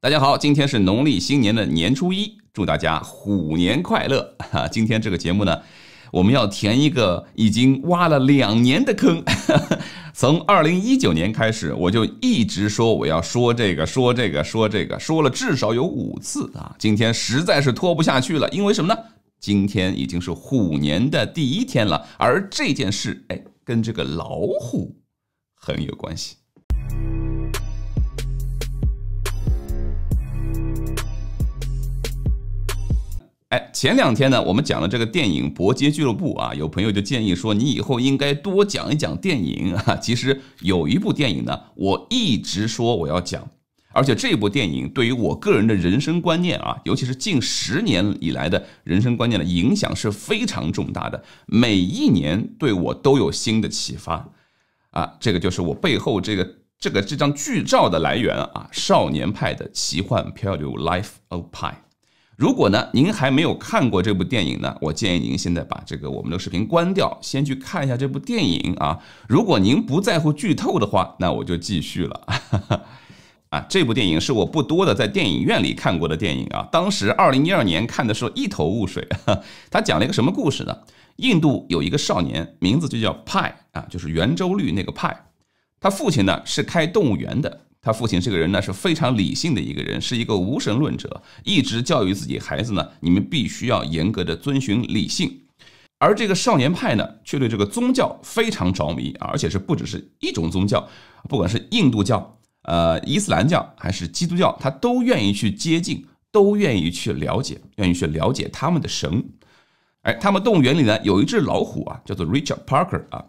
大家好，今天是农历新年的年初一，祝大家虎年快乐哈！今天这个节目呢，我们要填一个已经挖了两年的坑。从二零一九年开始，我就一直说我要说这个说这个说这个，说了至少有五次啊！今天实在是拖不下去了，因为什么呢？今天已经是虎年的第一天了，而这件事哎，跟这个老虎很有关系。哎，前两天呢，我们讲了这个电影《搏击俱乐部》啊，有朋友就建议说，你以后应该多讲一讲电影啊。其实有一部电影呢，我一直说我要讲，而且这部电影对于我个人的人生观念啊，尤其是近十年以来的人生观念的影响是非常重大的。每一年对我都有新的启发啊。这个就是我背后这个这个这张剧照的来源啊，《少年派的奇幻漂流》（Life of Pi）。如果呢，您还没有看过这部电影呢，我建议您现在把这个我们的视频关掉，先去看一下这部电影啊。如果您不在乎剧透的话，那我就继续了 啊。这部电影是我不多的在电影院里看过的电影啊。当时二零一二年看的时候一头雾水，他 讲了一个什么故事呢？印度有一个少年，名字就叫派啊，就是圆周率那个派。他父亲呢是开动物园的。他父亲这个人呢是非常理性的一个人，是一个无神论者，一直教育自己孩子呢，你们必须要严格的遵循理性。而这个少年派呢，却对这个宗教非常着迷啊，而且是不只是一种宗教，不管是印度教、呃伊斯兰教还是基督教，他都愿意去接近，都愿意去了解，愿意去了解他们的神。哎，他们动物园里呢有一只老虎啊，叫做 Richard Parker 啊。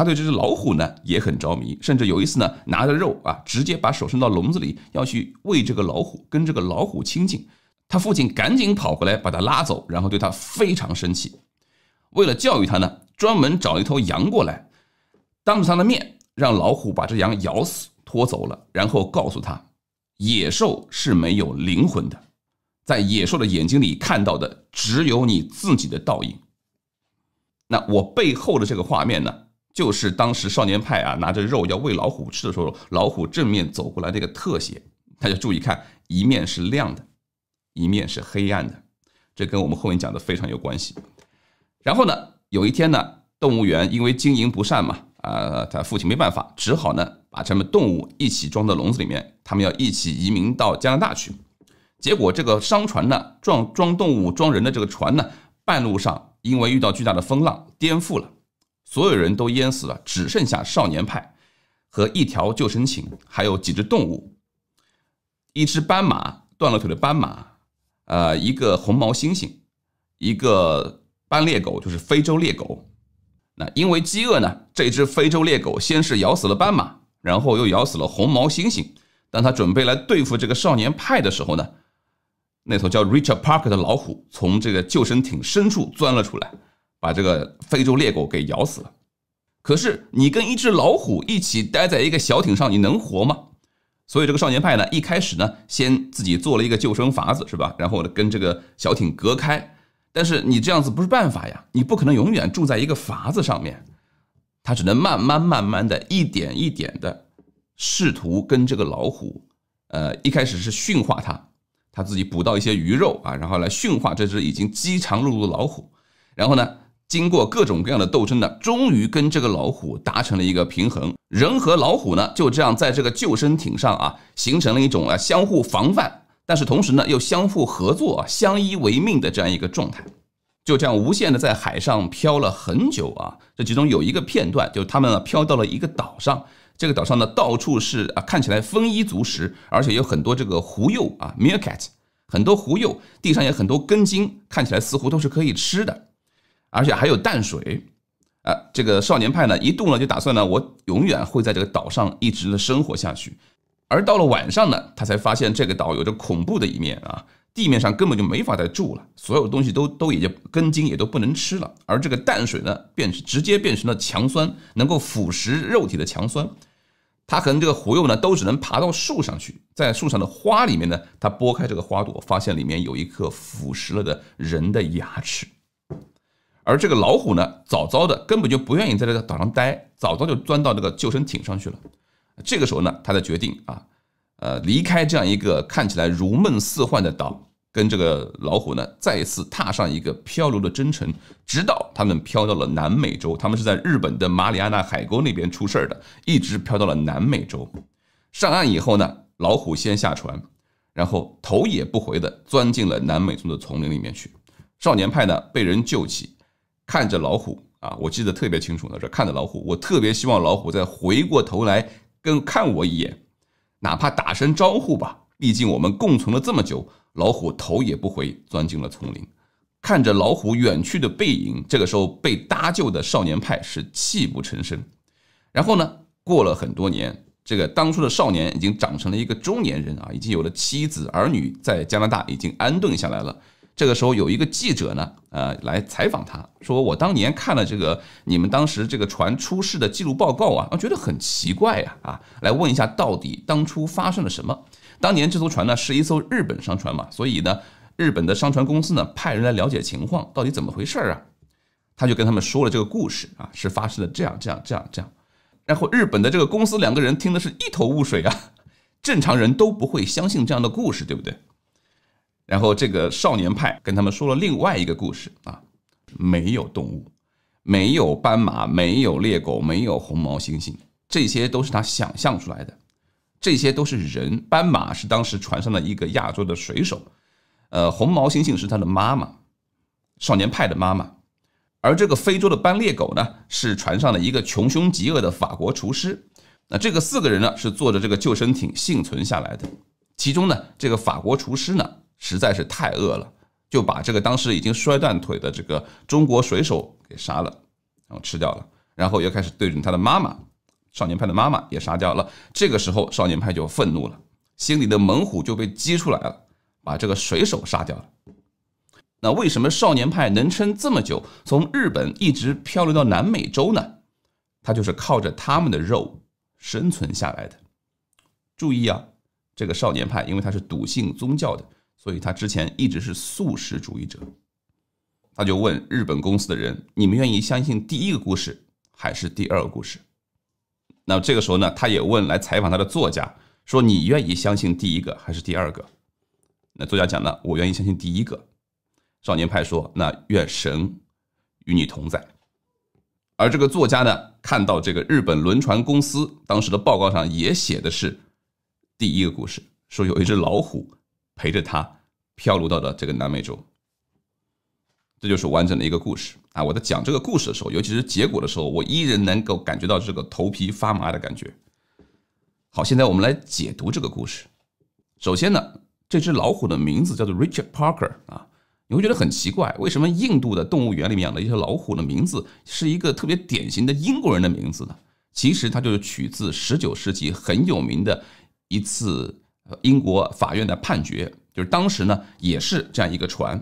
他对这只老虎呢也很着迷，甚至有一次呢，拿着肉啊，直接把手伸到笼子里，要去喂这个老虎，跟这个老虎亲近。他父亲赶紧跑过来把他拉走，然后对他非常生气。为了教育他呢，专门找一头羊过来，当着他的面让老虎把这羊咬死拖走了，然后告诉他，野兽是没有灵魂的，在野兽的眼睛里看到的只有你自己的倒影。那我背后的这个画面呢？就是当时少年派啊拿着肉要喂老虎吃的时候，老虎正面走过来那个特写，大家注意看，一面是亮的，一面是黑暗的，这跟我们后面讲的非常有关系。然后呢，有一天呢，动物园因为经营不善嘛，啊，他父亲没办法，只好呢把他们动物一起装到笼子里面，他们要一起移民到加拿大去。结果这个商船呢，撞装动物装人的这个船呢，半路上因为遇到巨大的风浪颠覆了。所有人都淹死了，只剩下少年派，和一条救生艇，还有几只动物，一只斑马，断了腿的斑马，呃，一个红毛猩猩，一个斑鬣狗，就是非洲鬣狗。那因为饥饿呢，这只非洲鬣狗先是咬死了斑马，然后又咬死了红毛猩猩。当他准备来对付这个少年派的时候呢，那头叫 Richard Parker 的老虎从这个救生艇深处钻了出来。把这个非洲猎狗给咬死了，可是你跟一只老虎一起待在一个小艇上，你能活吗？所以这个少年派呢，一开始呢，先自己做了一个救生筏子，是吧？然后呢，跟这个小艇隔开。但是你这样子不是办法呀，你不可能永远住在一个筏子上面，他只能慢慢慢慢的一点一点的试图跟这个老虎，呃，一开始是驯化它，他自己捕到一些鱼肉啊，然后来驯化这只已经饥肠辘辘的老虎，然后呢？经过各种各样的斗争呢，终于跟这个老虎达成了一个平衡。人和老虎呢，就这样在这个救生艇上啊，形成了一种啊相互防范，但是同时呢又相互合作、啊、相依为命的这样一个状态。就这样无限的在海上漂了很久啊。这其中有一个片段，就是他们漂到了一个岛上，这个岛上呢到处是啊，看起来丰衣足食，而且有很多这个狐鼬啊，milk cat，很多狐鼬，地上也有很多根茎，看起来似乎都是可以吃的。而且还有淡水，啊，这个少年派呢，一度呢就打算呢，我永远会在这个岛上一直的生活下去。而到了晚上呢，他才发现这个岛有着恐怖的一面啊，地面上根本就没法再住了，所有东西都都已经根茎也都不能吃了。而这个淡水呢，变直接变成了强酸，能够腐蚀肉体的强酸。他和这个狐鼬呢，都只能爬到树上去，在树上的花里面呢，他拨开这个花朵，发现里面有一颗腐蚀了的人的牙齿。而这个老虎呢，早早的根本就不愿意在这个岛上待，早早就钻到这个救生艇上去了。这个时候呢，他才决定啊，呃，离开这样一个看起来如梦似幻的岛，跟这个老虎呢，再次踏上一个漂流的征程，直到他们漂到了南美洲。他们是在日本的马里亚纳海沟那边出事儿的，一直漂到了南美洲。上岸以后呢，老虎先下船，然后头也不回的钻进了南美洲的丛林里面去。少年派呢，被人救起。看着老虎啊，我记得特别清楚。的是看着老虎，我特别希望老虎再回过头来跟看我一眼，哪怕打声招呼吧。毕竟我们共存了这么久。老虎头也不回，钻进了丛林。看着老虎远去的背影，这个时候被搭救的少年派是泣不成声。然后呢，过了很多年，这个当初的少年已经长成了一个中年人啊，已经有了妻子儿女，在加拿大已经安顿下来了。这个时候有一个记者呢，呃，来采访他，说：“我当年看了这个你们当时这个船出事的记录报告啊，我觉得很奇怪呀，啊，来问一下，到底当初发生了什么？当年这艘船呢是一艘日本商船嘛，所以呢，日本的商船公司呢派人来了解情况，到底怎么回事啊？他就跟他们说了这个故事啊，是发生了这样这样这样这样，然后日本的这个公司两个人听的是一头雾水啊，正常人都不会相信这样的故事，对不对？”然后这个少年派跟他们说了另外一个故事啊，没有动物，没有斑马，没有猎狗，没有红毛猩猩，这些都是他想象出来的，这些都是人。斑马是当时船上的一个亚洲的水手，呃，红毛猩猩是他的妈妈，少年派的妈妈，而这个非洲的斑鬣狗呢，是船上的一个穷凶极恶的法国厨师。那这个四个人呢，是坐着这个救生艇幸存下来的，其中呢，这个法国厨师呢。实在是太饿了，就把这个当时已经摔断腿的这个中国水手给杀了，然后吃掉了，然后又开始对准他的妈妈，少年派的妈妈也杀掉了。这个时候，少年派就愤怒了，心里的猛虎就被激出来了，把这个水手杀掉了。那为什么少年派能撑这么久，从日本一直漂流到南美洲呢？他就是靠着他们的肉生存下来的。注意啊，这个少年派因为他是笃信宗教的。所以他之前一直是素食主义者，他就问日本公司的人：“你们愿意相信第一个故事还是第二个故事？”那这个时候呢，他也问来采访他的作家：“说你愿意相信第一个还是第二个？”那作家讲呢：“我愿意相信第一个。”少年派说：“那愿神与你同在。”而这个作家呢，看到这个日本轮船公司当时的报告上也写的是第一个故事，说有一只老虎。陪着他漂流到了这个南美洲，这就是完整的一个故事啊！我在讲这个故事的时候，尤其是结果的时候，我依然能够感觉到这个头皮发麻的感觉。好，现在我们来解读这个故事。首先呢，这只老虎的名字叫做 Richard Parker 啊，你会觉得很奇怪，为什么印度的动物园里面养的一些老虎的名字是一个特别典型的英国人的名字呢？其实它就是取自十九世纪很有名的一次。英国法院的判决就是，当时呢也是这样一个船，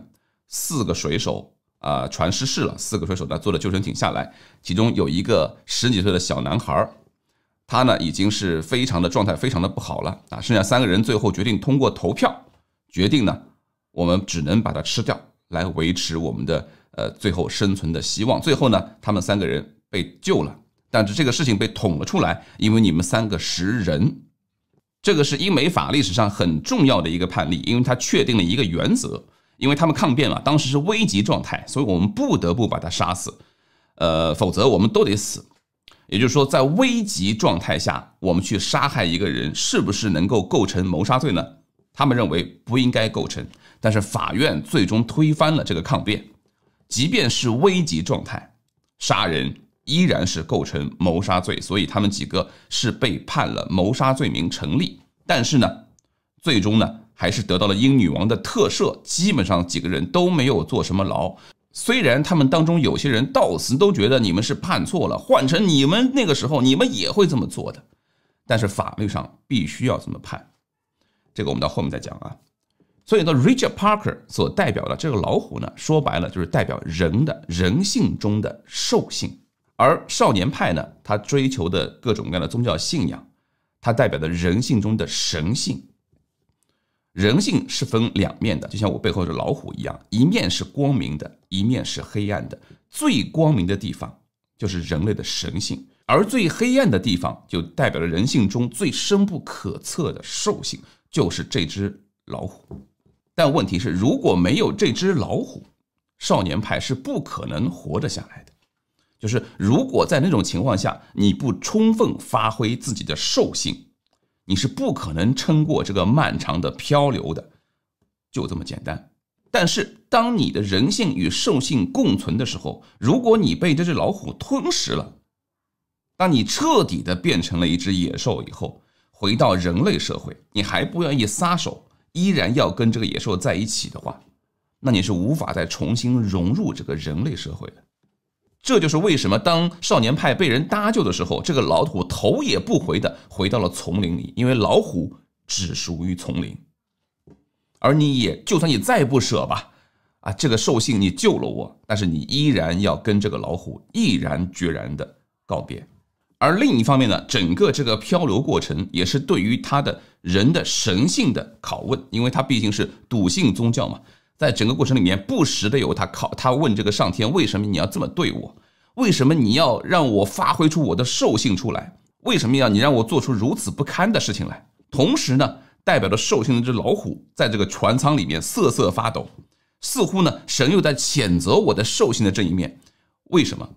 四个水手啊，船失事了，四个水手呢坐了救生艇下来，其中有一个十几岁的小男孩，他呢已经是非常的状态，非常的不好了啊。剩下三个人最后决定通过投票决定呢，我们只能把它吃掉，来维持我们的呃最后生存的希望。最后呢，他们三个人被救了，但是这个事情被捅了出来，因为你们三个食人。这个是英美法历史上很重要的一个判例，因为它确定了一个原则。因为他们抗辩了，当时是危急状态，所以我们不得不把他杀死，呃，否则我们都得死。也就是说，在危急状态下，我们去杀害一个人，是不是能够构成谋杀罪呢？他们认为不应该构成，但是法院最终推翻了这个抗辩。即便是危急状态，杀人。依然是构成谋杀罪，所以他们几个是被判了谋杀罪名成立。但是呢，最终呢还是得到了英女王的特赦，基本上几个人都没有坐什么牢。虽然他们当中有些人到死都觉得你们是判错了，换成你们那个时候你们也会这么做的，但是法律上必须要这么判。这个我们到后面再讲啊。所以呢，Richard Parker 所代表的这个老虎呢，说白了就是代表人的人性中的兽性。而少年派呢，他追求的各种各样的宗教信仰，他代表的人性中的神性。人性是分两面的，就像我背后的老虎一样，一面是光明的，一面是黑暗的。最光明的地方就是人类的神性，而最黑暗的地方就代表了人性中最深不可测的兽性，就是这只老虎。但问题是，如果没有这只老虎，少年派是不可能活着下来的。就是，如果在那种情况下你不充分发挥自己的兽性，你是不可能撑过这个漫长的漂流的，就这么简单。但是，当你的人性与兽性共存的时候，如果你被这只老虎吞食了，当你彻底的变成了一只野兽以后，回到人类社会，你还不愿意撒手，依然要跟这个野兽在一起的话，那你是无法再重新融入这个人类社会的。这就是为什么当少年派被人搭救的时候，这个老虎头也不回的回到了丛林里，因为老虎只属于丛林。而你也就算你再不舍吧，啊，这个兽性你救了我，但是你依然要跟这个老虎毅然决然的告别。而另一方面呢，整个这个漂流过程也是对于他的人的神性的拷问，因为他毕竟是笃信宗教嘛。在整个过程里面，不时的有他考他问这个上天，为什么你要这么对我？为什么你要让我发挥出我的兽性出来？为什么要你让我做出如此不堪的事情来？同时呢，代表着兽性的只老虎在这个船舱里面瑟瑟发抖，似乎呢，神又在谴责我的兽性的这一面。为什么？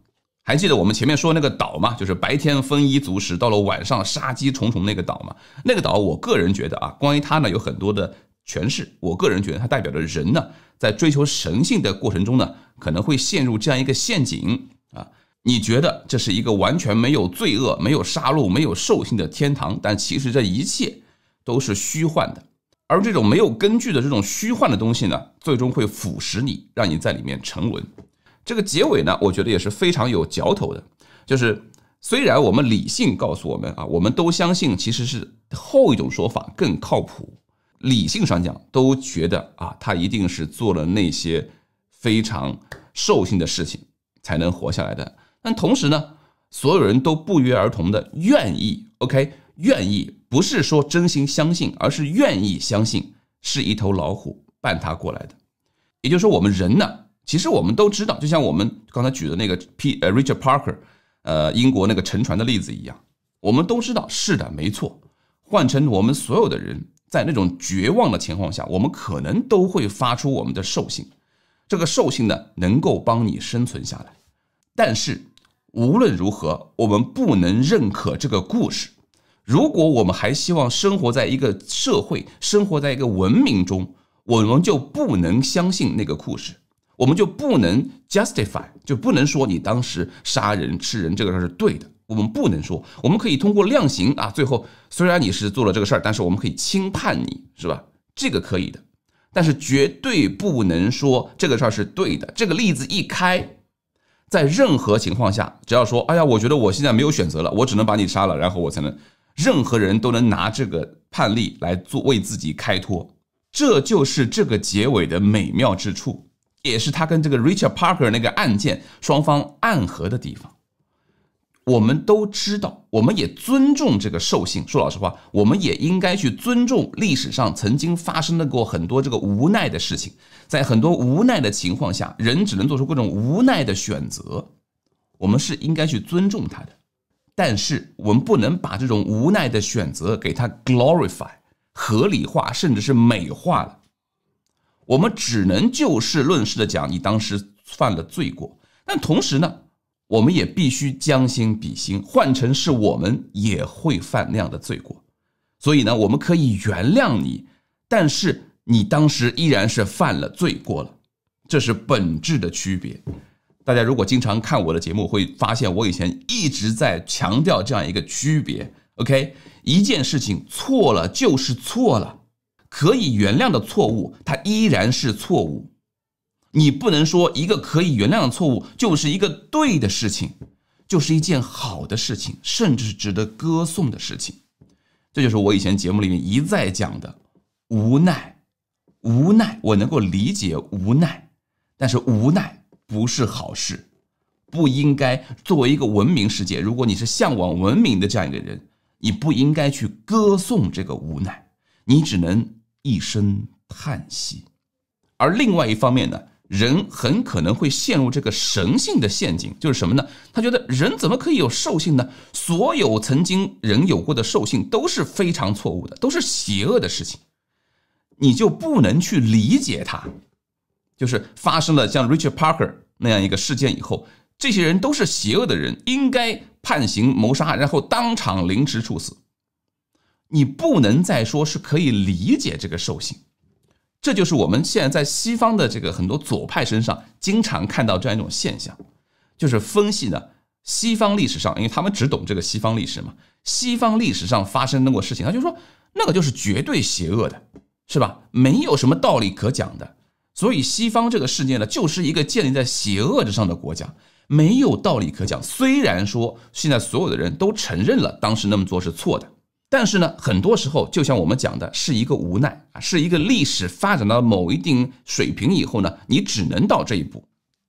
还记得我们前面说那个岛吗？就是白天丰衣足食，到了晚上杀机重重那个岛吗？那个岛，我个人觉得啊，关于它呢，有很多的。诠释，我个人觉得它代表着人呢，在追求神性的过程中呢，可能会陷入这样一个陷阱啊。你觉得这是一个完全没有罪恶、没有杀戮、没有兽性的天堂，但其实这一切都是虚幻的。而这种没有根据的这种虚幻的东西呢，最终会腐蚀你，让你在里面沉沦。这个结尾呢，我觉得也是非常有嚼头的。就是虽然我们理性告诉我们啊，我们都相信其实是后一种说法更靠谱。理性上讲，都觉得啊，他一定是做了那些非常兽性的事情才能活下来的。但同时呢，所有人都不约而同的愿意，OK，愿意，不是说真心相信，而是愿意相信是一头老虎伴他过来的。也就是说，我们人呢，其实我们都知道，就像我们刚才举的那个 P 呃 Richard Parker，呃，英国那个沉船的例子一样，我们都知道是的，没错。换成我们所有的人。在那种绝望的情况下，我们可能都会发出我们的兽性。这个兽性呢，能够帮你生存下来。但是无论如何，我们不能认可这个故事。如果我们还希望生活在一个社会、生活在一个文明中，我们就不能相信那个故事，我们就不能 justify，就不能说你当时杀人吃人这个事儿是对的。我们不能说，我们可以通过量刑啊。最后，虽然你是做了这个事儿，但是我们可以轻判你，是吧？这个可以的，但是绝对不能说这个事儿是对的。这个例子一开，在任何情况下，只要说“哎呀，我觉得我现在没有选择了，我只能把你杀了，然后我才能”，任何人都能拿这个判例来做为自己开脱。这就是这个结尾的美妙之处，也是他跟这个 Richard Parker 那个案件双方暗合的地方。我们都知道，我们也尊重这个兽性。说老实话，我们也应该去尊重历史上曾经发生的过很多这个无奈的事情。在很多无奈的情况下，人只能做出各种无奈的选择。我们是应该去尊重他的，但是我们不能把这种无奈的选择给他 glorify、合理化，甚至是美化了。我们只能就事论事的讲，你当时犯了罪过。但同时呢？我们也必须将心比心，换成是我们也会犯那样的罪过，所以呢，我们可以原谅你，但是你当时依然是犯了罪过了，这是本质的区别。大家如果经常看我的节目，会发现我以前一直在强调这样一个区别。OK，一件事情错了就是错了，可以原谅的错误，它依然是错误。你不能说一个可以原谅的错误就是一个对的事情，就是一件好的事情，甚至是值得歌颂的事情。这就是我以前节目里面一再讲的无奈。无奈，我能够理解无奈，但是无奈不是好事，不应该作为一个文明世界。如果你是向往文明的这样一个人，你不应该去歌颂这个无奈，你只能一声叹息。而另外一方面呢？人很可能会陷入这个神性的陷阱，就是什么呢？他觉得人怎么可以有兽性呢？所有曾经人有过的兽性都是非常错误的，都是邪恶的事情。你就不能去理解它。就是发生了像 Richard Parker 那样一个事件以后，这些人都是邪恶的人，应该判刑谋杀，然后当场凌迟处死。你不能再说是可以理解这个兽性。这就是我们现在在西方的这个很多左派身上经常看到这样一种现象，就是分析呢西方历史上，因为他们只懂这个西方历史嘛，西方历史上发生那么事情，他就说那个就是绝对邪恶的，是吧？没有什么道理可讲的。所以西方这个世界呢，就是一个建立在邪恶之上的国家，没有道理可讲。虽然说现在所有的人都承认了当时那么做是错的。但是呢，很多时候就像我们讲的，是一个无奈啊，是一个历史发展到某一定水平以后呢，你只能到这一步。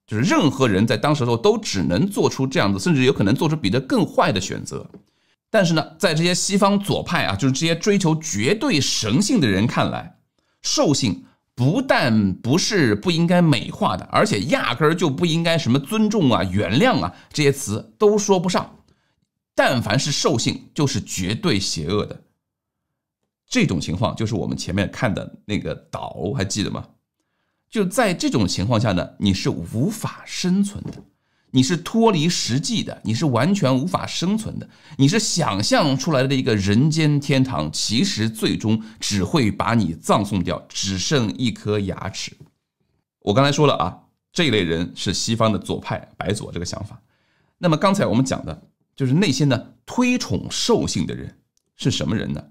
就是任何人在当时的时候都只能做出这样子，甚至有可能做出比这更坏的选择。但是呢，在这些西方左派啊，就是这些追求绝对神性的人看来，兽性不但不是不应该美化的，而且压根儿就不应该什么尊重啊、原谅啊这些词都说不上。但凡是兽性，就是绝对邪恶的。这种情况就是我们前面看的那个岛，还记得吗？就在这种情况下呢，你是无法生存的，你是脱离实际的，你是完全无法生存的。你是想象出来的一个人间天堂，其实最终只会把你葬送掉，只剩一颗牙齿。我刚才说了啊，这一类人是西方的左派白左这个想法。那么刚才我们讲的。就是那些呢推崇兽性的人是什么人呢？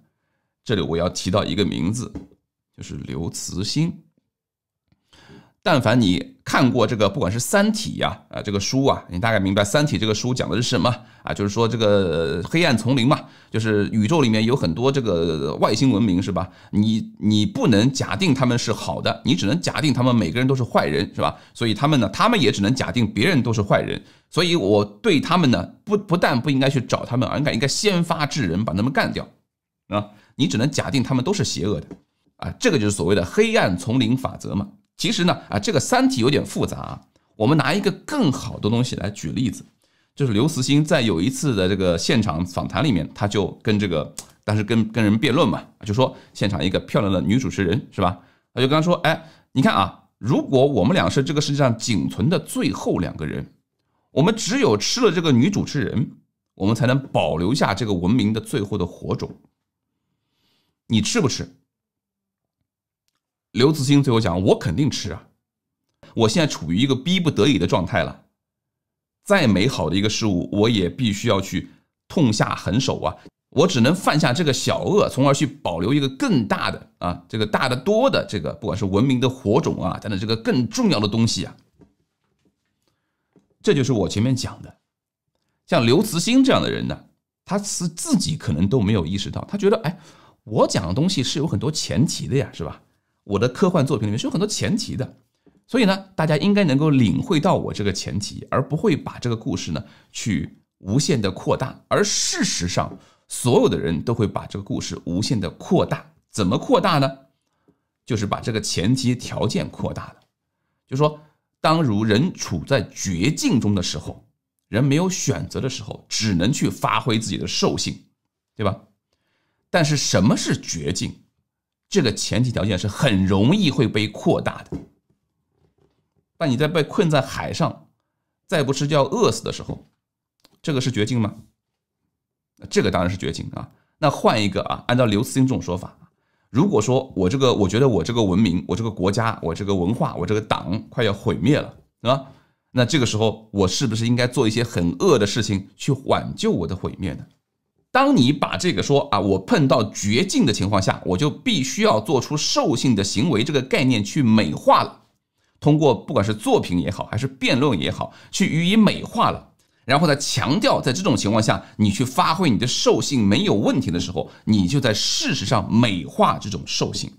这里我要提到一个名字，就是刘慈欣。但凡你看过这个，不管是《三体》呀，啊，这个书啊，你大概明白《三体》这个书讲的是什么啊？就是说这个黑暗丛林嘛，就是宇宙里面有很多这个外星文明，是吧？你你不能假定他们是好的，你只能假定他们每个人都是坏人，是吧？所以他们呢，他们也只能假定别人都是坏人。所以我对他们呢，不不但不应该去找他们，而应该应该先发制人，把他们干掉。啊，你只能假定他们都是邪恶的啊，这个就是所谓的黑暗丛林法则嘛。其实呢，啊，这个三体有点复杂。啊。我们拿一个更好的东西来举例子，就是刘慈欣在有一次的这个现场访谈里面，他就跟这个当时跟跟人辩论嘛，就说现场一个漂亮的女主持人是吧？他就跟他说，哎，你看啊，如果我们俩是这个世界上仅存的最后两个人，我们只有吃了这个女主持人，我们才能保留下这个文明的最后的火种。你吃不吃？刘慈欣最后讲：“我肯定吃啊，我现在处于一个逼不得已的状态了。再美好的一个事物，我也必须要去痛下狠手啊！我只能犯下这个小恶，从而去保留一个更大的啊，这个大的多的这个，不管是文明的火种啊，等等这个更重要的东西啊。这就是我前面讲的，像刘慈欣这样的人呢，他是自己可能都没有意识到，他觉得哎，我讲的东西是有很多前提的呀，是吧？”我的科幻作品里面是有很多前提的，所以呢，大家应该能够领会到我这个前提，而不会把这个故事呢去无限的扩大。而事实上，所有的人都会把这个故事无限的扩大。怎么扩大呢？就是把这个前提条件扩大了。就说，当如人处在绝境中的时候，人没有选择的时候，只能去发挥自己的兽性，对吧？但是什么是绝境？这个前提条件是很容易会被扩大的，但你在被困在海上，再不吃就要饿死的时候，这个是绝境吗？这个当然是绝境啊。那换一个啊，按照刘慈欣这种说法，如果说我这个，我觉得我这个文明、我这个国家、我这个文化、我这个党快要毁灭了，啊，那这个时候我是不是应该做一些很恶的事情去挽救我的毁灭呢？当你把这个说啊，我碰到绝境的情况下，我就必须要做出兽性的行为这个概念去美化了，通过不管是作品也好，还是辩论也好，去予以美化了，然后再强调，在这种情况下，你去发挥你的兽性没有问题的时候，你就在事实上美化这种兽性，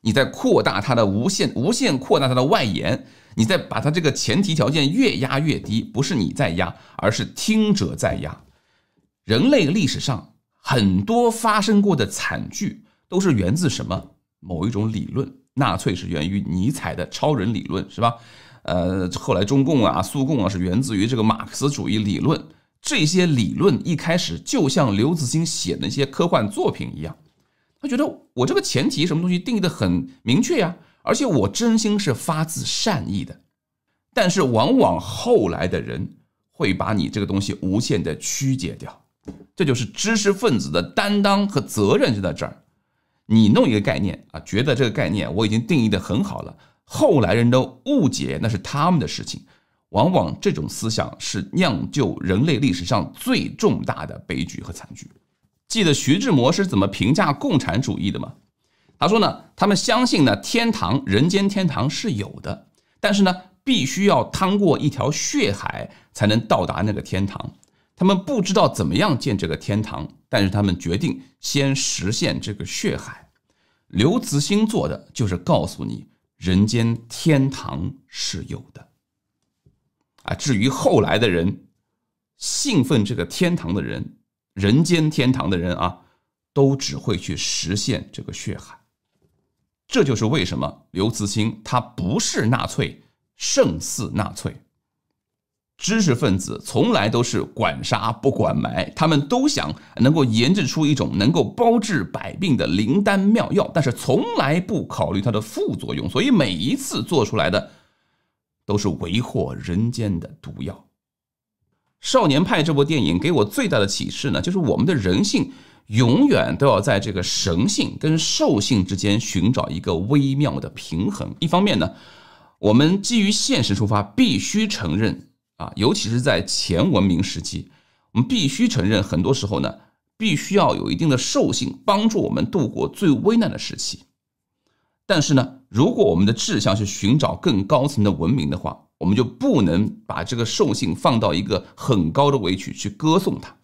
你在扩大它的无限，无限扩大它的外延，你在把它这个前提条件越压越低，不是你在压，而是听者在压。人类历史上很多发生过的惨剧都是源自什么？某一种理论？纳粹是源于尼采的超人理论，是吧？呃，后来中共啊、苏共啊是源自于这个马克思主义理论。这些理论一开始就像刘慈欣写的那些科幻作品一样，他觉得我这个前提什么东西定义的很明确呀，而且我真心是发自善意的，但是往往后来的人会把你这个东西无限的曲解掉。这就是知识分子的担当和责任就在这儿，你弄一个概念啊，觉得这个概念我已经定义的很好了，后来人的误解那是他们的事情。往往这种思想是酿就人类历史上最重大的悲剧和惨剧。记得徐志摩是怎么评价共产主义的吗？他说呢，他们相信呢天堂人间天堂是有的，但是呢必须要趟过一条血海才能到达那个天堂。他们不知道怎么样建这个天堂，但是他们决定先实现这个血海。刘慈欣做的就是告诉你，人间天堂是有的。啊，至于后来的人，信奉这个天堂的人，人间天堂的人啊，都只会去实现这个血海。这就是为什么刘慈欣他不是纳粹，胜似纳粹。知识分子从来都是管杀不管埋，他们都想能够研制出一种能够包治百病的灵丹妙药，但是从来不考虑它的副作用，所以每一次做出来的都是为祸人间的毒药。《少年派》这部电影给我最大的启示呢，就是我们的人性永远都要在这个神性跟兽性之间寻找一个微妙的平衡。一方面呢，我们基于现实出发，必须承认。啊，尤其是在前文明时期，我们必须承认，很多时候呢，必须要有一定的兽性帮助我们度过最危难的时期。但是呢，如果我们的志向是寻找更高层的文明的话，我们就不能把这个兽性放到一个很高的位置去歌颂它，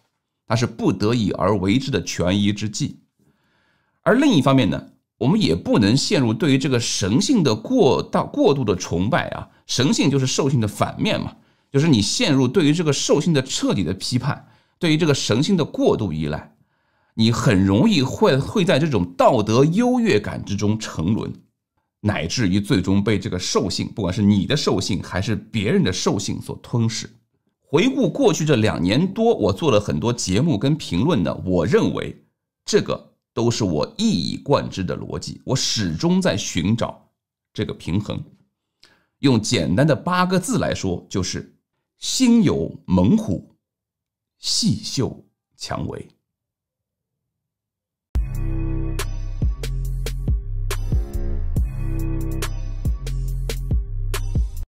它是不得已而为之的权宜之计。而另一方面呢，我们也不能陷入对于这个神性的过大过度的崇拜啊，神性就是兽性的反面嘛。就是你陷入对于这个兽性的彻底的批判，对于这个神性的过度依赖，你很容易会会在这种道德优越感之中沉沦，乃至于最终被这个兽性，不管是你的兽性还是别人的兽性所吞噬。回顾过去这两年多，我做了很多节目跟评论呢，我认为这个都是我一以贯之的逻辑，我始终在寻找这个平衡。用简单的八个字来说，就是。心有猛虎，细嗅蔷薇。